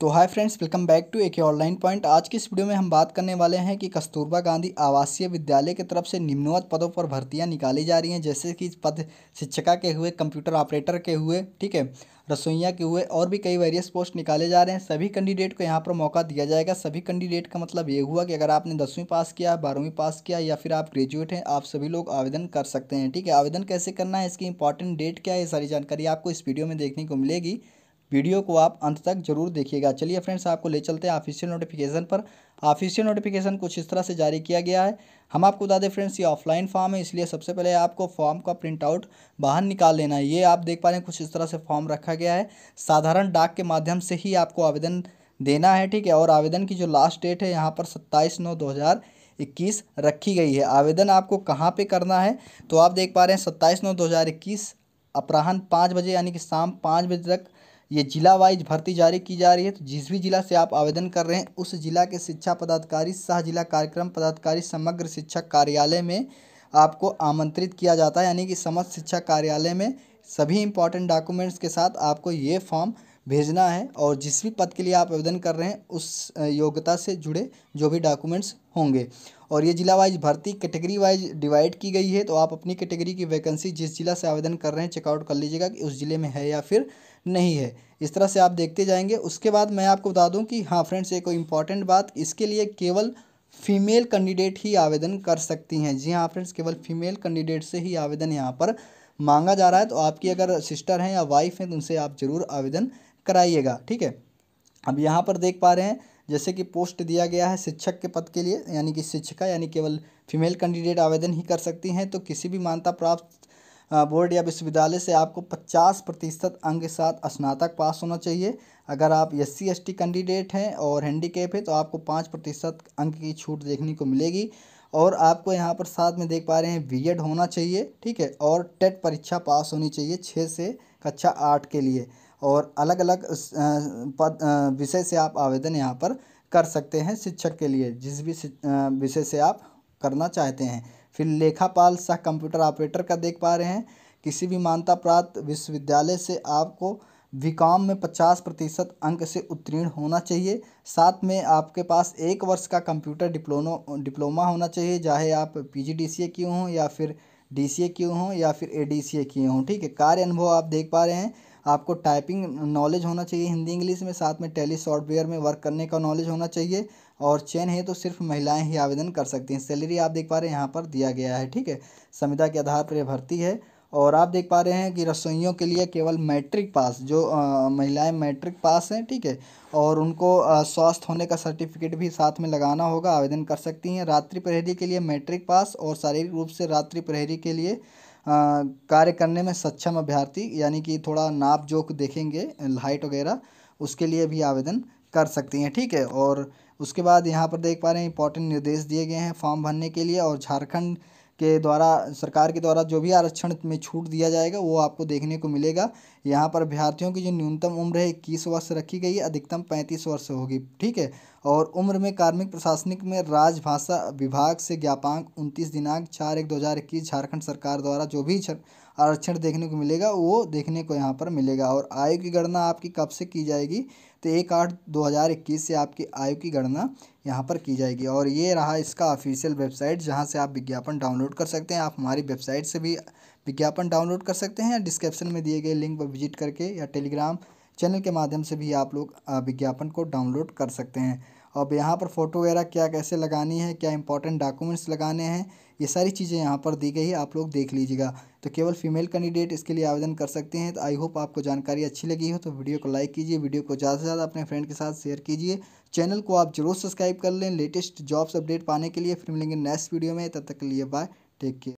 तो hi friends welcome back to एक online point आज की इस वीडियो में हम बात करने वाले हैं कि कस्तूरबा गांधी आवासीय विद्यालय की तरफ से निम्नवत पदों पर भर्तियां निकाली जा रही हैं जैसे कि पद शिक्षिका के हुए कंप्यूटर ऑपरेटर के हुए ठीक है रसोइया के हुए और भी कई वेरियस पोस्ट निकाले जा रहे हैं सभी कैंडिडेट को यहाँ पर मौका दिया जाएगा सभी कैंडिडेट का मतलब ये हुआ कि अगर आपने दसवीं पास किया बारहवीं पास किया या फिर आप ग्रेजुएट हैं आप सभी लोग आवेदन कर सकते हैं ठीक है आवेदन कैसे करना है इसकी इंपॉर्टेंट डेट क्या है ये सारी जानकारी आपको इस वीडियो में देखने को मिलेगी वीडियो को आप अंत तक जरूर देखिएगा चलिए फ्रेंड्स आपको ले चलते हैं ऑफिशियल नोटिफिकेशन पर ऑफिशियल नोटिफिकेशन कुछ इस तरह से जारी किया गया है हम आपको बता दें फ्रेंड्स ये ऑफलाइन फॉर्म है इसलिए सबसे पहले आपको फॉर्म का प्रिंट आउट बाहर निकाल लेना है ये आप देख पा रहे हैं कुछ इस तरह से फॉर्म रखा गया है साधारण डाक के माध्यम से ही आपको आवेदन देना है ठीक है और आवेदन की जो लास्ट डेट है यहाँ पर सत्ताईस नौ दो हज़ार इक्कीस रखी गई है आवेदन आपको कहाँ पे करना है तो आप देख पा रहे हैं सत्ताईस नौ दो हज़ार इक्कीस अपराहन पाँच बजे यानी कि शाम पाँच बजे तक ये जिला वाइज भर्ती जारी की जा रही है तो जिस भी जिला से आप आवेदन कर रहे हैं उस जिला के शिक्षा पदाधिकारी सह जिला कार्यक्रम पदाधिकारी समग्र शिक्षा कार्यालय में आपको आमंत्रित किया जाता है यानी कि समस्त शिक्षा कार्यालय में सभी इंपॉर्टेंट डॉक्यूमेंट्स के साथ आपको ये फॉर्म भेजना है और जिस भी पद के लिए आप आवेदन कर रहे हैं उस योग्यता से जुड़े जो भी डॉक्यूमेंट्स होंगे और ये जिला वाइज भर्ती कैटेगरी वाइज डिवाइड की गई है तो आप अपनी कैटेगरी की वैकेंसी जिस जिला से आवेदन कर रहे हैं चेकआउट कर लीजिएगा कि उस ज़िले में है या फिर नहीं है इस तरह से आप देखते जाएंगे उसके बाद मैं आपको बता दूँ कि हाँ फ्रेंड्स एक इम्पॉर्टेंट बात इसके लिए केवल फीमेल कैंडिडेट ही आवेदन कर सकती हैं जी हाँ फ्रेंड्स केवल फीमेल कैंडिडेट से ही आवेदन यहाँ पर मांगा जा रहा है तो आपकी अगर सिस्टर हैं या वाइफ हैं तो उनसे आप ज़रूर आवेदन कराइएगा ठीक है अब यहाँ पर देख पा रहे हैं जैसे कि पोस्ट दिया गया है शिक्षक के पद के लिए यानी कि शिक्षिका यानी केवल फीमेल कैंडिडेट आवेदन ही कर सकती हैं तो किसी भी मान्यता प्राप्त बोर्ड या विश्वविद्यालय से आपको पचास प्रतिशत अंक के साथ स्नातक पास होना चाहिए अगर आप एस सी कैंडिडेट हैं और हैंडीकेप है तो आपको पाँच प्रतिशत अंक की छूट देखने को मिलेगी और आपको यहाँ पर साथ में देख पा रहे हैं बी होना चाहिए ठीक है और टेट परीक्षा पास होनी चाहिए छः से कक्षा आठ के लिए और अलग अलग पद विषय से आप आवेदन यहाँ पर कर सकते हैं शिक्षक के लिए जिस भी विषय से आप करना चाहते हैं फिर लेखापाल सह कंप्यूटर ऑपरेटर का देख पा रहे हैं किसी भी मान्यता प्राप्त विश्वविद्यालय से आपको विकॉम में पचास प्रतिशत अंक से उत्तीर्ण होना चाहिए साथ में आपके पास एक वर्ष का कंप्यूटर डिप्लोमो डिप्लोमा होना चाहिए चाहे आप पी जी डी सी ए क्यों हों या फिर डी सी ए क्यों हों या फिर ए डी सी ए किए हों ठीक है कार्य अनुभव आप देख पा रहे हैं आपको टाइपिंग नॉलेज होना चाहिए हिंदी इंग्लिश में साथ में टेली सॉफ्टवेयर में वर्क करने का नॉलेज होना चाहिए और चयन है तो सिर्फ महिलाएं ही आवेदन कर सकती हैं सैलरी आप देख पा रहे हैं यहाँ पर दिया गया है ठीक है संविदा के आधार पर यह भर्ती है और आप देख पा रहे हैं कि रसोइयों के लिए केवल मैट्रिक पास जो महिलाएं मैट्रिक पास हैं ठीक है और उनको स्वास्थ्य होने का सर्टिफिकेट भी साथ में लगाना होगा आवेदन कर सकती हैं रात्रि प्रहरी के लिए मैट्रिक पास और शारीरिक रूप से रात्रि प्रहरी के लिए कार्य करने में सक्षम अभ्यर्थी यानी कि थोड़ा नाप जोक देखेंगे हाइट वगैरह उसके लिए भी आवेदन कर सकती हैं ठीक है और उसके बाद यहाँ पर देख पा रहे हैं इंपॉर्टेंट निर्देश दिए गए हैं फॉर्म भरने के लिए और झारखंड के द्वारा सरकार के द्वारा जो भी आरक्षण में छूट दिया जाएगा वो आपको देखने को मिलेगा यहाँ पर अभ्यर्थियों की जो न्यूनतम उम्र है इक्कीस वर्ष रखी गई अधिकतम पैंतीस वर्ष होगी ठीक है और उम्र में कार्मिक प्रशासनिक में राजभाषा विभाग से ज्ञापांक उनतीस दिनांक चार एक दो हज़ार इक्कीस झारखंड सरकार द्वारा जो भी आरक्षण देखने को मिलेगा वो देखने को यहाँ पर मिलेगा और आयु की गणना आपकी कब से की जाएगी तो एक आठ दो हज़ार इक्कीस से आपकी आयु की गणना यहाँ पर की जाएगी और ये रहा इसका ऑफिशियल वेबसाइट जहाँ से आप विज्ञापन डाउनलोड कर सकते हैं आप हमारी वेबसाइट से भी विज्ञापन डाउनलोड कर सकते हैं या डिस्क्रिप्शन में दिए गए लिंक पर विजिट करके या टेलीग्राम चैनल के माध्यम से भी आप लोग विज्ञापन को डाउनलोड कर सकते हैं अब यहाँ पर फ़ोटो वगैरह क्या कैसे लगानी है क्या इंपॉर्टेंट डॉक्यूमेंट्स लगाने हैं ये सारी चीज़ें यहाँ पर दी गई है आप लोग देख लीजिएगा तो केवल फीमेल कैंडिडेट इसके लिए आवेदन कर सकते हैं तो आई होप आपको जानकारी अच्छी लगी हो तो वीडियो को लाइक कीजिए वीडियो को ज़्यादा से ज़्यादा अपने फ्रेंड के साथ शेयर कीजिए चैनल को आप जरूर सब्सक्राइब कर लें लेटेस्ट जॉब्स अपडेट पाने के लिए फिर मिलेंगे नेक्स्ट वीडियो में तब तक के लिए बाय टेक केयर